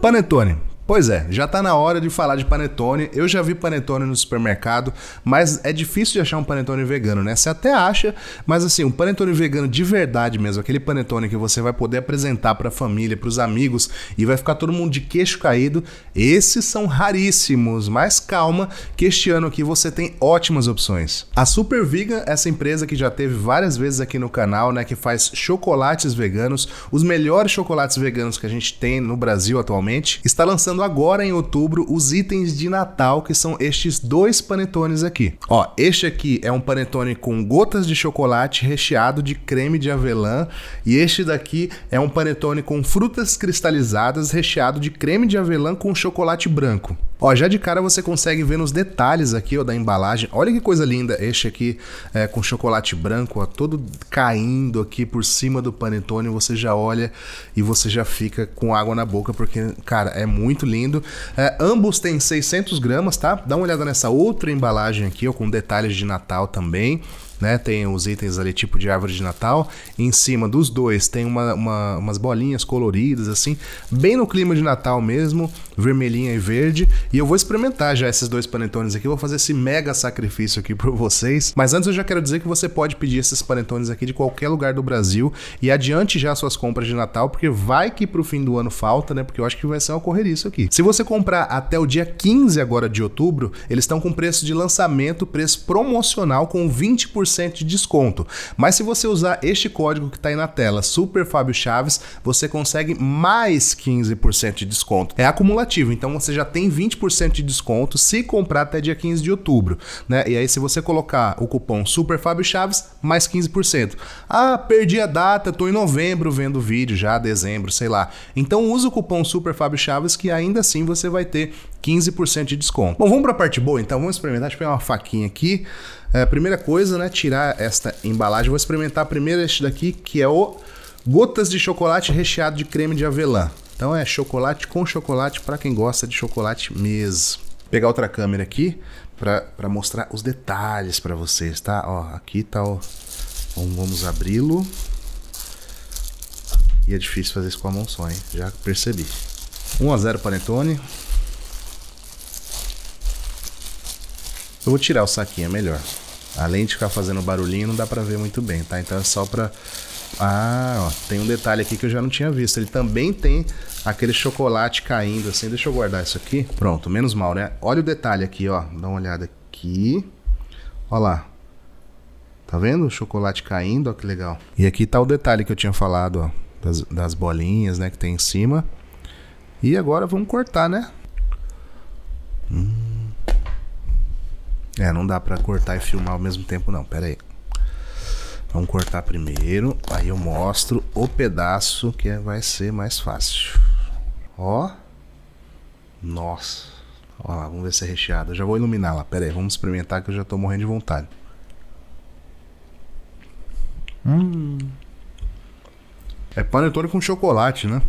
Panetone Pois é, já tá na hora de falar de panetone. Eu já vi panetone no supermercado, mas é difícil de achar um panetone vegano, né? Você até acha, mas assim, um panetone vegano de verdade mesmo, aquele panetone que você vai poder apresentar para a família, para os amigos e vai ficar todo mundo de queixo caído, esses são raríssimos. Mas calma, que este ano aqui você tem ótimas opções. A Super Vegan, essa empresa que já teve várias vezes aqui no canal, né, que faz chocolates veganos, os melhores chocolates veganos que a gente tem no Brasil atualmente, está lançando lançando agora em outubro os itens de Natal, que são estes dois panetones aqui. Ó, este aqui é um panetone com gotas de chocolate recheado de creme de avelã e este daqui é um panetone com frutas cristalizadas recheado de creme de avelã com chocolate branco. Ó, já de cara você consegue ver nos detalhes aqui, ó, da embalagem. Olha que coisa linda este aqui, é, com chocolate branco, ó, todo caindo aqui por cima do panetone. Você já olha e você já fica com água na boca, porque, cara, é muito lindo. É, ambos têm 600 gramas, tá? Dá uma olhada nessa outra embalagem aqui, ó, com detalhes de Natal também. Né, tem os itens ali tipo de árvore de Natal. Em cima dos dois tem uma, uma, umas bolinhas coloridas, assim, bem no clima de Natal mesmo vermelhinha e verde. E eu vou experimentar já esses dois panetones aqui. Vou fazer esse mega sacrifício aqui por vocês. Mas antes eu já quero dizer que você pode pedir esses panetones aqui de qualquer lugar do Brasil. E adiante já suas compras de Natal, porque vai que pro fim do ano falta, né? Porque eu acho que vai ser uma correria isso aqui. Se você comprar até o dia 15 agora de outubro, eles estão com preço de lançamento, preço promocional com 20% de desconto. Mas se você usar este código que tá aí na tela, Super Fábio Chaves, você consegue mais 15% de desconto. É acumulativo acumulativo. Então você já tem 20% de desconto se comprar até dia 15 de outubro, né? E aí se você colocar o cupom Super Fábio Chaves, mais 15%. Ah, perdi a data, tô em novembro vendo o vídeo já, dezembro, sei lá. Então usa o cupom Super Fábio Chaves que ainda assim você vai ter 15% de desconto. Bom, vamos para a parte boa então, vamos experimentar, deixa eu pegar uma faquinha aqui. É, primeira coisa, né, tirar esta embalagem. Vou experimentar primeiro este daqui, que é o gotas de chocolate recheado de creme de avelã. Então é chocolate com chocolate para quem gosta de chocolate mesmo. Vou pegar outra câmera aqui para mostrar os detalhes para vocês, tá? Ó, aqui tá o... Vamos abri-lo. E é difícil fazer isso com a mão só, hein? Já percebi. 1 a 0 Panetone. Eu vou tirar o saquinho, é melhor. Além de ficar fazendo barulhinho, não dá para ver muito bem, tá? Então é só para ah, ó, tem um detalhe aqui que eu já não tinha visto. Ele também tem aquele chocolate caindo assim. Deixa eu guardar isso aqui. Pronto, menos mal, né? Olha o detalhe aqui, ó. Dá uma olhada aqui. Olha lá. Tá vendo? O chocolate caindo, ó que legal. E aqui tá o detalhe que eu tinha falado, ó. Das, das bolinhas, né, que tem em cima. E agora vamos cortar, né? Hum. É, não dá pra cortar e filmar ao mesmo tempo não, pera aí. Vamos cortar primeiro, aí eu mostro o pedaço que é, vai ser mais fácil. Ó. Nossa. Ó lá, vamos ver se é recheado. Eu já vou iluminar lá. Pera aí, vamos experimentar que eu já tô morrendo de vontade. Hum. É panetone com chocolate, né?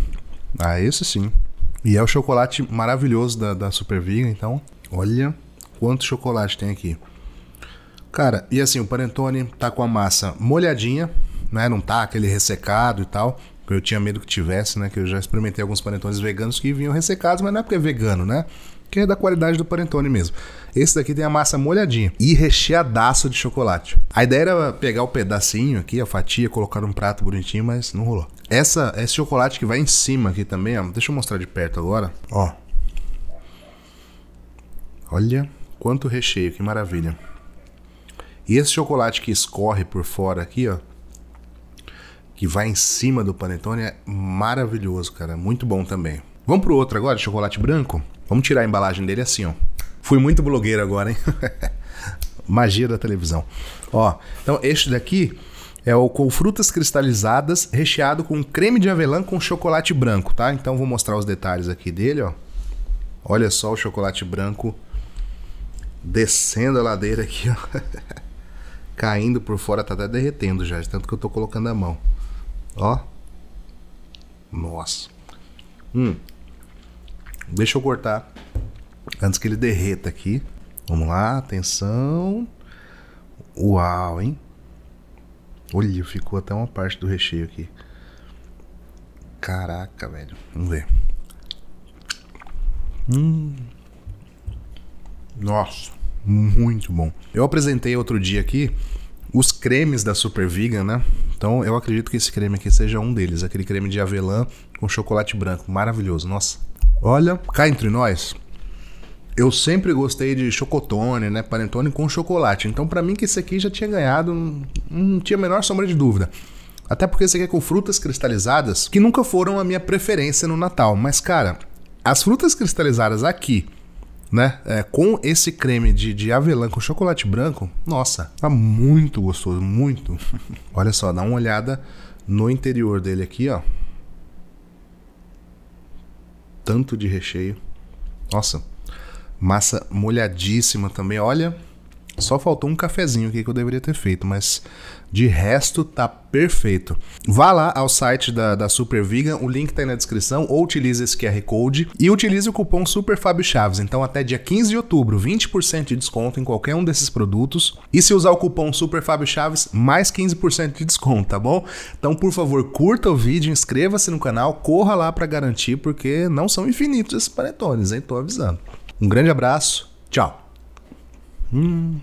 Ah, esse sim. E é o chocolate maravilhoso da, da Super Viga. então. Olha quanto chocolate tem aqui. Cara, e assim, o panetone tá com a massa molhadinha, né? Não tá aquele ressecado e tal. Que eu tinha medo que tivesse, né? Que eu já experimentei alguns panetones veganos que vinham ressecados, mas não é porque é vegano, né? Que é da qualidade do panetone mesmo. Esse daqui tem a massa molhadinha e recheadaço de chocolate. A ideia era pegar o pedacinho aqui, a fatia, colocar num prato bonitinho, mas não rolou. Essa, esse chocolate que vai em cima aqui também, ó. Deixa eu mostrar de perto agora. Ó. Olha quanto recheio, que maravilha. E esse chocolate que escorre por fora aqui, ó, que vai em cima do panetone é maravilhoso, cara, muito bom também. Vamos pro outro agora, chocolate branco. Vamos tirar a embalagem dele assim, ó. Fui muito blogueiro agora, hein? Magia da televisão. Ó, então este daqui é o com frutas cristalizadas recheado com creme de avelã com chocolate branco, tá? Então vou mostrar os detalhes aqui dele, ó. Olha só o chocolate branco descendo a ladeira aqui, ó. caindo por fora, tá até derretendo já, de tanto que eu tô colocando a mão. Ó. Nossa. Hum. Deixa eu cortar antes que ele derreta aqui. Vamos lá, atenção. Uau, hein? Olha, ficou até uma parte do recheio aqui. Caraca, velho. Vamos ver. Hum. Nossa muito bom. Eu apresentei outro dia aqui os cremes da Super Vegan, né? Então eu acredito que esse creme aqui seja um deles, aquele creme de avelã com chocolate branco, maravilhoso, nossa. Olha, cá entre nós, eu sempre gostei de chocotone, né? Panetone com chocolate. Então, para mim, que esse aqui já tinha ganhado, não, não tinha a menor sombra de dúvida. Até porque esse aqui é com frutas cristalizadas, que nunca foram a minha preferência no Natal. Mas, cara, as frutas cristalizadas aqui né? É, com esse creme de, de avelã com chocolate branco, nossa, tá muito gostoso, muito. Olha só, dá uma olhada no interior dele aqui, ó. Tanto de recheio. Nossa, massa molhadíssima também. Olha, só faltou um cafezinho aqui que eu deveria ter feito, mas de resto tá perfeito. Vá lá ao site da, da Super Vegan, o link tá aí na descrição, ou utilize esse QR Code e utilize o cupom SUPERFABIOCHAVES. Então até dia 15 de outubro, 20% de desconto em qualquer um desses produtos. E se usar o cupom SUPERFABIOCHAVES, mais 15% de desconto, tá bom? Então por favor, curta o vídeo, inscreva-se no canal, corra lá para garantir, porque não são infinitos esses panetones, hein? Tô avisando. Um grande abraço, tchau! Mm.